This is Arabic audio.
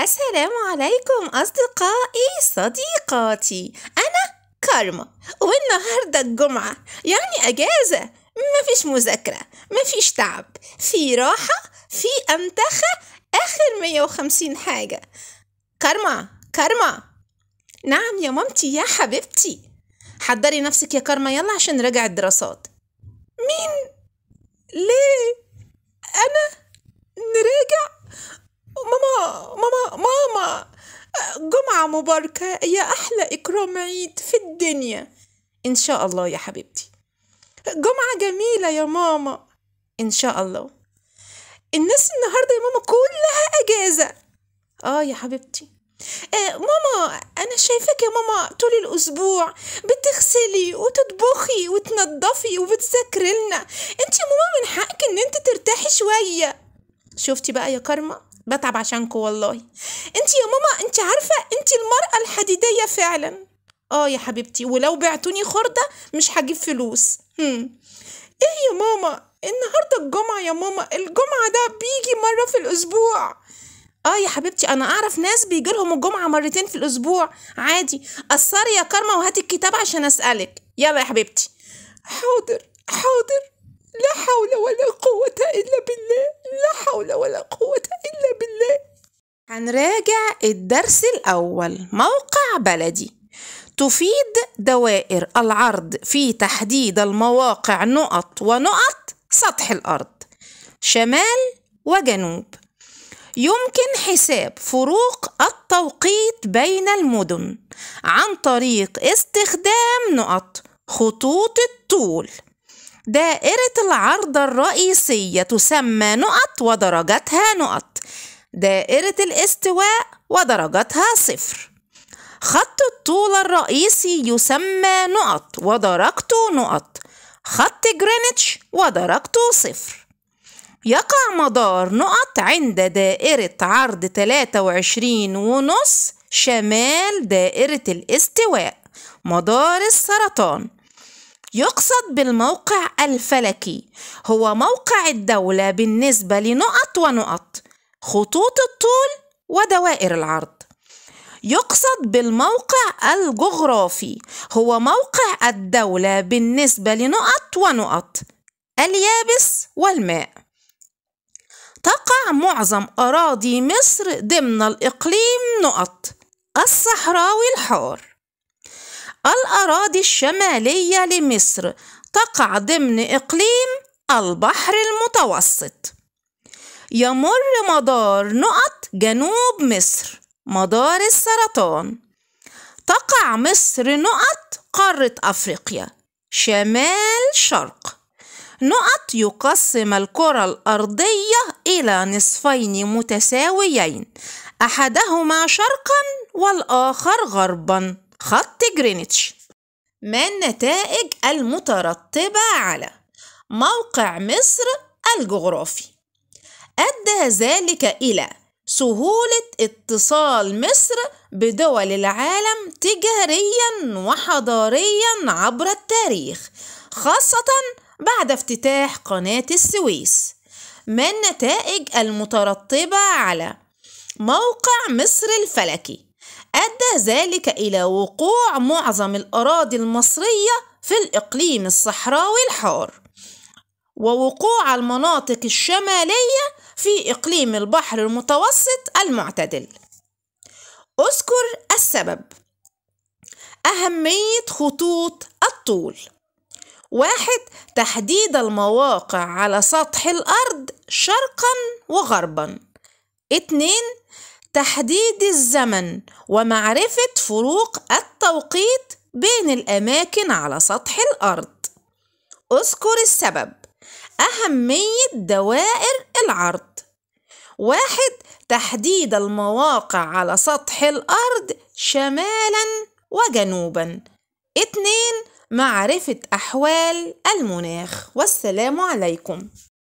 السلام عليكم أصدقائي صديقاتي أنا كارما والنهاردة الجمعة يعني أجازة مفيش مذاكرة مفيش تعب في راحة في أمتخة آخر 150 حاجة كارما كارما نعم يا مامتي يا حبيبتي حضري نفسك يا كارما يلا عشان نراجع الدراسات مين ليه جمعة مباركة يا أحلى إكرام عيد في الدنيا إن شاء الله يا حبيبتي جمعة جميلة يا ماما إن شاء الله الناس النهاردة يا ماما كلها أجازة آه يا حبيبتي آه ماما أنا شايفاك يا ماما طول الأسبوع بتغسلي وتطبخي وتنضفي وبتذاكري لنا أنت يا ماما من حقك إن أنت ترتاحي شوية شفتي بقى يا كارما بتعب عشانكو والله انت يا ماما انت عارفه انت المراه الحديديه فعلا اه يا حبيبتي ولو بعتوني خرده مش هجيب فلوس هم. ايه يا ماما النهارده الجمعه يا ماما الجمعه ده بيجي مره في الاسبوع اه يا حبيبتي انا اعرف ناس بيجي لهم الجمعه مرتين في الاسبوع عادي قصري يا كارما وهاتي الكتاب عشان اسالك يلا يا حبيبتي حاضر حاضر لا حول ولا قوه الا بالله لا حول ولا قوه هنراجع الدرس الأول موقع بلدي تفيد دوائر العرض في تحديد المواقع نقط ونقط سطح الأرض شمال وجنوب يمكن حساب فروق التوقيت بين المدن عن طريق استخدام نقط خطوط الطول دائرة العرض الرئيسية تسمى نقط ودرجتها نقط دائرة الاستواء ودرجتها صفر خط الطول الرئيسي يسمى نقط ودرجته نقط خط جرينتش ودرجته صفر يقع مدار نقط عند دائرة عرض 23 ونص شمال دائرة الاستواء مدار السرطان يقصد بالموقع الفلكي هو موقع الدولة بالنسبة لنقط ونقط خطوط الطول ودوائر العرض يقصد بالموقع الجغرافي هو موقع الدولة بالنسبة لنقط ونقط اليابس والماء تقع معظم أراضي مصر ضمن الإقليم نقط الصحراوي الحار الأراضي الشمالية لمصر تقع ضمن إقليم البحر المتوسط يمر مدار نقط جنوب مصر مدار السرطان تقع مصر نقط قارة أفريقيا شمال شرق نقط يقسم الكرة الأرضية إلى نصفين متساويين أحدهما شرقا والآخر غربا خط جرينتش ما النتائج المترتبة على موقع مصر الجغرافي أدى ذلك إلى سهولة اتصال مصر بدول العالم تجاريا وحضاريا عبر التاريخ خاصة بعد افتتاح قناة السويس ما النتائج المترتبة على موقع مصر الفلكي أدى ذلك إلى وقوع معظم الأراضي المصرية في الإقليم الصحراوي الحار ووقوع المناطق الشمالية في إقليم البحر المتوسط المعتدل أذكر السبب أهمية خطوط الطول واحد تحديد المواقع على سطح الأرض شرقا وغربا اتنين تحديد الزمن ومعرفة فروق التوقيت بين الأماكن على سطح الأرض أذكر السبب أهمية دوائر العرض واحد تحديد المواقع على سطح الأرض شمالا وجنوبا اتنين معرفة أحوال المناخ والسلام عليكم